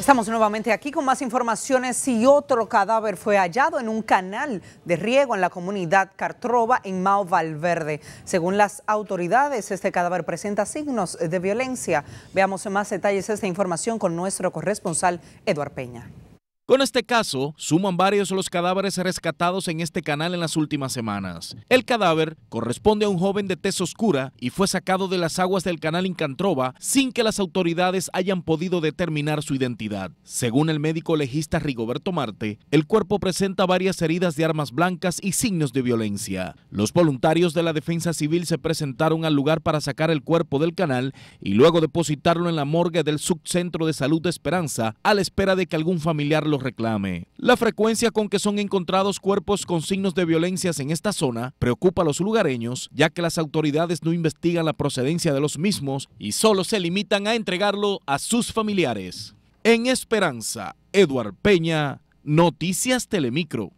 Estamos nuevamente aquí con más informaciones si otro cadáver fue hallado en un canal de riego en la comunidad Cartrova en Mao Valverde. Según las autoridades, este cadáver presenta signos de violencia. Veamos en más detalles esta información con nuestro corresponsal Eduard Peña. Con este caso, suman varios los cadáveres rescatados en este canal en las últimas semanas. El cadáver corresponde a un joven de tez oscura y fue sacado de las aguas del canal Incantroba sin que las autoridades hayan podido determinar su identidad. Según el médico legista Rigoberto Marte, el cuerpo presenta varias heridas de armas blancas y signos de violencia. Los voluntarios de la Defensa Civil se presentaron al lugar para sacar el cuerpo del canal y luego depositarlo en la morgue del subcentro de salud de Esperanza a la espera de que algún familiar lo reclame. La frecuencia con que son encontrados cuerpos con signos de violencias en esta zona preocupa a los lugareños, ya que las autoridades no investigan la procedencia de los mismos y solo se limitan a entregarlo a sus familiares. En Esperanza, Eduard Peña, Noticias Telemicro.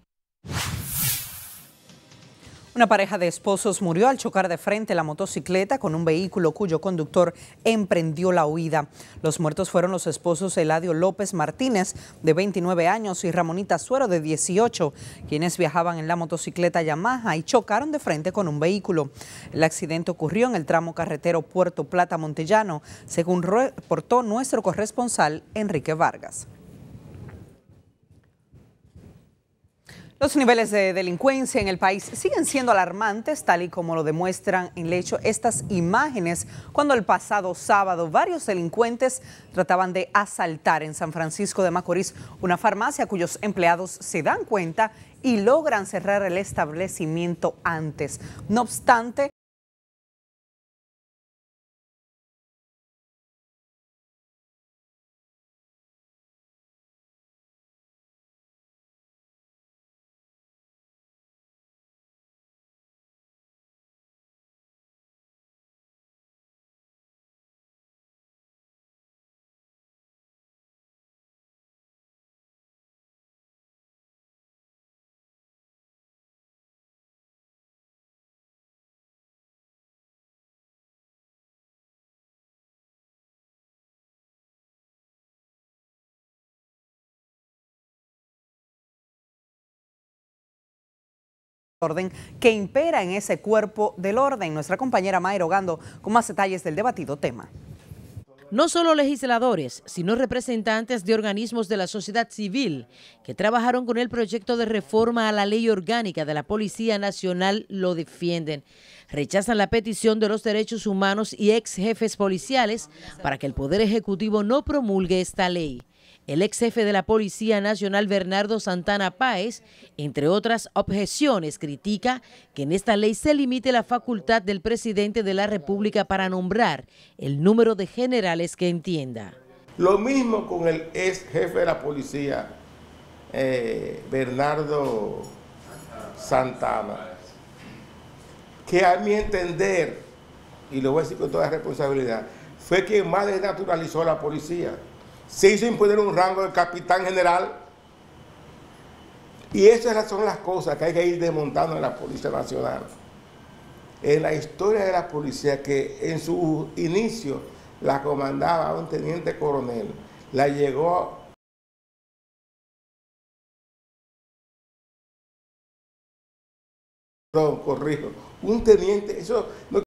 Una pareja de esposos murió al chocar de frente la motocicleta con un vehículo cuyo conductor emprendió la huida. Los muertos fueron los esposos Eladio López Martínez, de 29 años, y Ramonita Suero, de 18, quienes viajaban en la motocicleta Yamaha y chocaron de frente con un vehículo. El accidente ocurrió en el tramo carretero Puerto Plata-Montellano, según reportó nuestro corresponsal Enrique Vargas. Los niveles de delincuencia en el país siguen siendo alarmantes, tal y como lo demuestran en el hecho estas imágenes, cuando el pasado sábado varios delincuentes trataban de asaltar en San Francisco de Macorís una farmacia cuyos empleados se dan cuenta y logran cerrar el establecimiento antes. No obstante, orden que impera en ese cuerpo del orden. Nuestra compañera Mayra Ogando con más detalles del debatido tema. No solo legisladores, sino representantes de organismos de la sociedad civil que trabajaron con el proyecto de reforma a la ley orgánica de la Policía Nacional lo defienden. Rechazan la petición de los derechos humanos y ex jefes policiales para que el Poder Ejecutivo no promulgue esta ley. El ex jefe de la Policía Nacional, Bernardo Santana Páez, entre otras objeciones, critica que en esta ley se limite la facultad del presidente de la República para nombrar el número de generales que entienda. Lo mismo con el ex jefe de la policía, eh, Bernardo Santana, que a mi entender, y lo voy a decir con toda responsabilidad, fue quien más desnaturalizó a la policía se hizo imponer un rango de capitán general. Y esas son las cosas que hay que ir desmontando en la Policía Nacional. En la historia de la policía, que en su inicio la comandaba un teniente coronel, la llegó perdón, corrijo, un teniente, eso no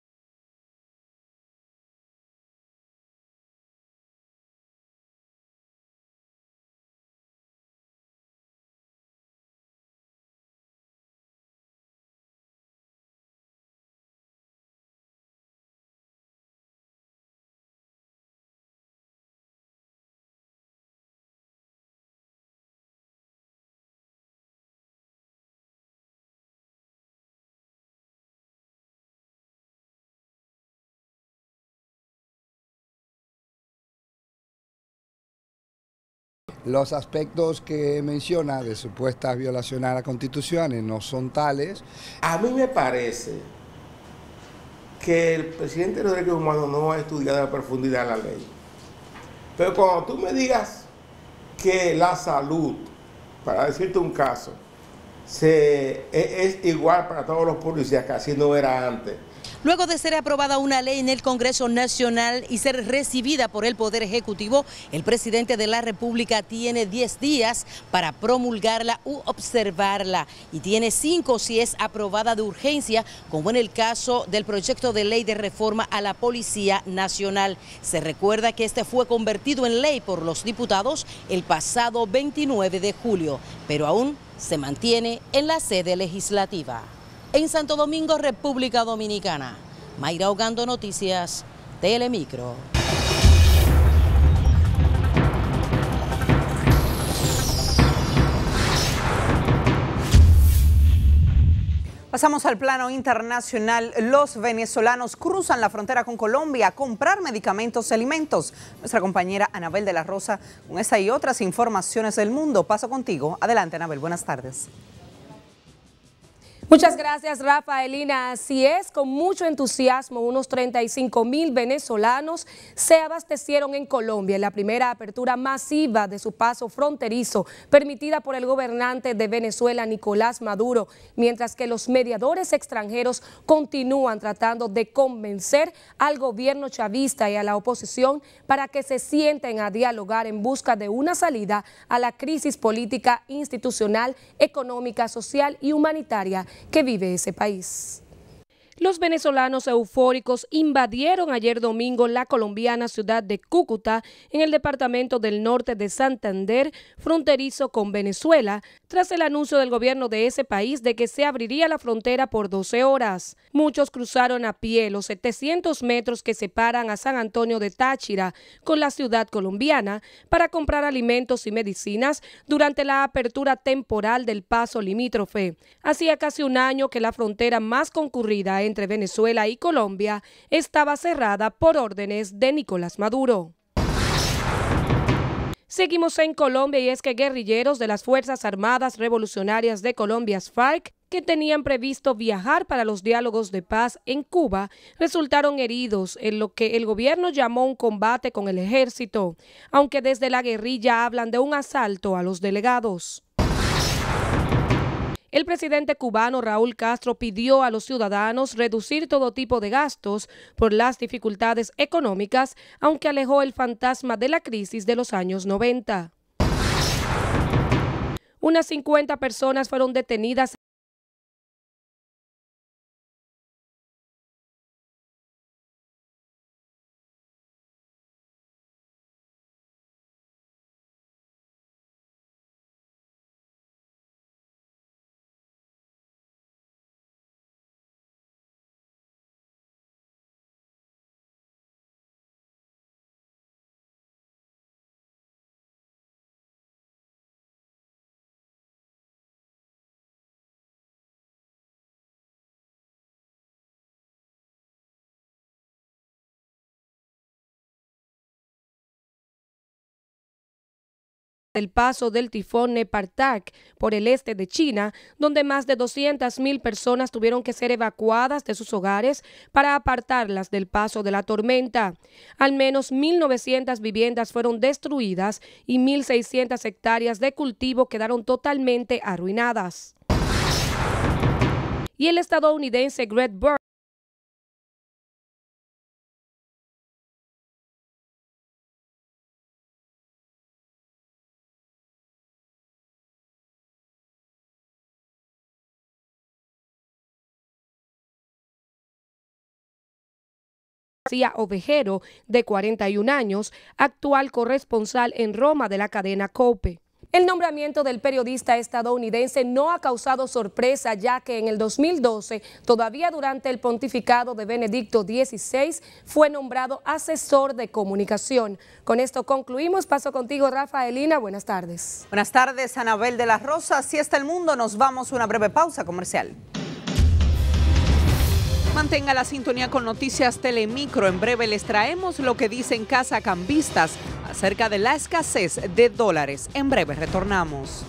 Los aspectos que menciona de supuestas violaciones a las constituciones no son tales. A mí me parece que el presidente de los no ha estudiado a profundidad la ley. Pero cuando tú me digas que la salud, para decirte un caso, e, es, igual para todos los públicos, que así no era antes Luego de ser aprobada una ley en el Congreso Nacional y ser recibida por el Poder Ejecutivo, el presidente de la República tiene 10 días para promulgarla u observarla y tiene 5 si es aprobada de urgencia, como en el caso del proyecto de ley de reforma a la Policía Nacional. Se recuerda que este fue convertido en ley por los diputados el pasado 29 de julio, pero aún se mantiene en la sede legislativa en Santo Domingo, República Dominicana. Mayra Hogando Noticias, Telemicro. Pasamos al plano internacional. Los venezolanos cruzan la frontera con Colombia a comprar medicamentos y alimentos. Nuestra compañera Anabel de la Rosa con esta y otras informaciones del mundo. Paso contigo. Adelante, Anabel. Buenas tardes. Muchas gracias, Rafaelina. Así es, con mucho entusiasmo, unos 35 mil venezolanos se abastecieron en Colombia en la primera apertura masiva de su paso fronterizo, permitida por el gobernante de Venezuela, Nicolás Maduro, mientras que los mediadores extranjeros continúan tratando de convencer al gobierno chavista y a la oposición para que se sienten a dialogar en busca de una salida a la crisis política, institucional, económica, social y humanitaria que vive ese país. Los venezolanos eufóricos invadieron ayer domingo la colombiana ciudad de Cúcuta en el departamento del norte de Santander, fronterizo con Venezuela, tras el anuncio del gobierno de ese país de que se abriría la frontera por 12 horas. Muchos cruzaron a pie los 700 metros que separan a San Antonio de Táchira con la ciudad colombiana para comprar alimentos y medicinas durante la apertura temporal del paso limítrofe. Hacía casi un año que la frontera más concurrida entre Venezuela y Colombia estaba cerrada por órdenes de Nicolás Maduro. Seguimos en Colombia y es que guerrilleros de las Fuerzas Armadas Revolucionarias de Colombia, FARC, que tenían previsto viajar para los diálogos de paz en Cuba, resultaron heridos en lo que el gobierno llamó un combate con el ejército, aunque desde la guerrilla hablan de un asalto a los delegados. El presidente cubano Raúl Castro pidió a los ciudadanos reducir todo tipo de gastos por las dificultades económicas, aunque alejó el fantasma de la crisis de los años 90. Unas 50 personas fueron detenidas el paso del tifón Nepartak por el este de China, donde más de 200.000 personas tuvieron que ser evacuadas de sus hogares para apartarlas del paso de la tormenta. Al menos 1.900 viviendas fueron destruidas y 1.600 hectáreas de cultivo quedaron totalmente arruinadas. Y el estadounidense Greg Ovejero, de 41 años, actual corresponsal en Roma de la cadena COPE. El nombramiento del periodista estadounidense no ha causado sorpresa, ya que en el 2012, todavía durante el pontificado de Benedicto XVI, fue nombrado asesor de comunicación. Con esto concluimos. Paso contigo, Rafaelina. Buenas tardes. Buenas tardes, Anabel de las Rosas, si está el mundo. Nos vamos a una breve pausa comercial. Mantenga la sintonía con Noticias Telemicro. En breve les traemos lo que dicen casa cambistas acerca de la escasez de dólares. En breve retornamos.